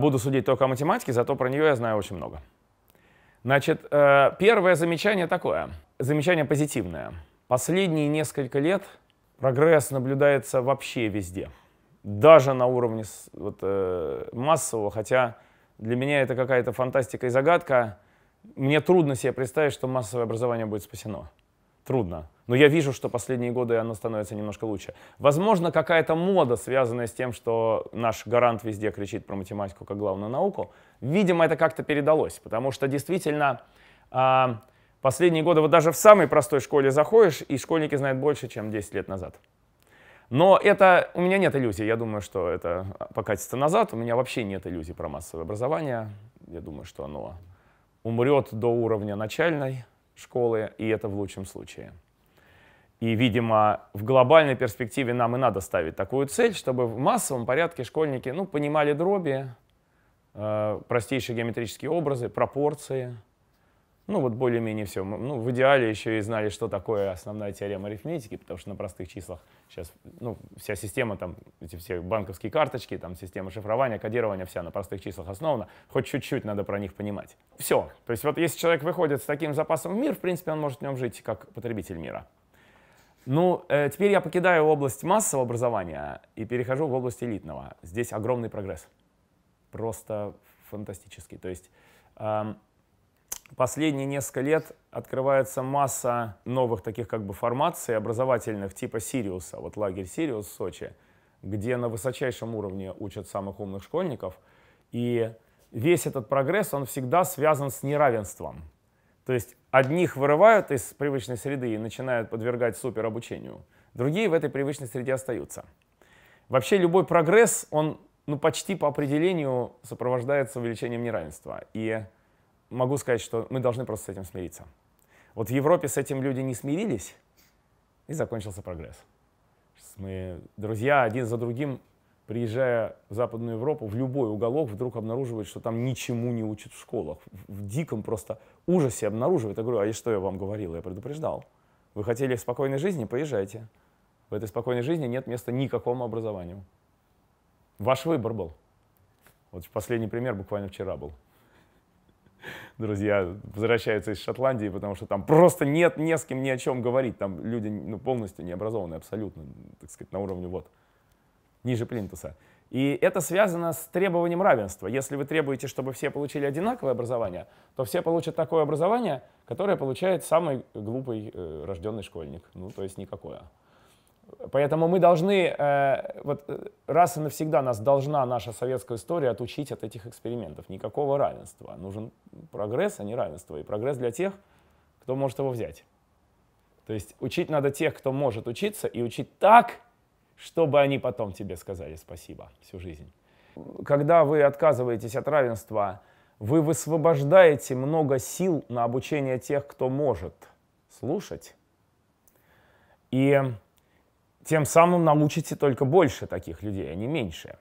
Буду судить только о математике, зато про нее я знаю очень много. Значит, э, первое замечание такое. Замечание позитивное. Последние несколько лет прогресс наблюдается вообще везде. Даже на уровне вот, э, массового, хотя для меня это какая-то фантастика и загадка. Мне трудно себе представить, что массовое образование будет спасено трудно. Но я вижу, что последние годы оно становится немножко лучше. Возможно, какая-то мода, связанная с тем, что наш гарант везде кричит про математику как главную науку. Видимо, это как-то передалось, потому что действительно а, последние годы вот даже в самой простой школе заходишь, и школьники знают больше, чем 10 лет назад. Но это у меня нет иллюзий. Я думаю, что это покатится назад. У меня вообще нет иллюзий про массовое образование. Я думаю, что оно умрет до уровня начальной школы, и это в лучшем случае. И, видимо, в глобальной перспективе нам и надо ставить такую цель, чтобы в массовом порядке школьники ну, понимали дроби, э, простейшие геометрические образы, пропорции. Ну вот более-менее все. Ну, в идеале еще и знали, что такое основная теорема арифметики, потому что на простых числах сейчас ну, вся система, там эти все банковские карточки, там система шифрования, кодирования, вся на простых числах основана. Хоть чуть-чуть надо про них понимать все. То есть вот если человек выходит с таким запасом в мир, в принципе, он может в нем жить как потребитель мира. Ну, э, теперь я покидаю область массового образования и перехожу в область элитного. Здесь огромный прогресс. Просто фантастический. То есть э, последние несколько лет открывается масса новых таких как бы формаций образовательных типа Сириуса, вот лагерь Сириус в Сочи, где на высочайшем уровне учат самых умных школьников. И весь этот прогресс, он всегда связан с неравенством. То есть одних вырывают из привычной среды и начинают подвергать суперобучению, другие в этой привычной среде остаются. Вообще любой прогресс, он ну, почти по определению сопровождается увеличением неравенства. И могу сказать, что мы должны просто с этим смириться. Вот в Европе с этим люди не смирились, и закончился прогресс. мы, друзья, один за другим приезжая в Западную Европу, в любой уголок вдруг обнаруживает, что там ничему не учат в школах. В диком просто ужасе обнаруживает. Я говорю, а я что я вам говорил? Я предупреждал. Вы хотели спокойной жизни? Поезжайте. В этой спокойной жизни нет места никакому образованию. Ваш выбор был. Вот последний пример буквально вчера был. Друзья возвращаются из Шотландии, потому что там просто нет ни с кем ни о чем говорить. Там люди ну, полностью необразованные абсолютно, так сказать, на уровне вот ниже плинтуса. И это связано с требованием равенства. Если вы требуете, чтобы все получили одинаковое образование, то все получат такое образование, которое получает самый глупый э, рожденный школьник. Ну, то есть никакое. Поэтому мы должны, э, вот э, раз и навсегда нас должна наша советская история отучить от этих экспериментов. Никакого равенства. Нужен прогресс, а не равенство. И прогресс для тех, кто может его взять. То есть учить надо тех, кто может учиться, и учить так, чтобы они потом тебе сказали спасибо всю жизнь. Когда вы отказываетесь от равенства, вы высвобождаете много сил на обучение тех, кто может слушать. И тем самым научите только больше таких людей, а не меньше.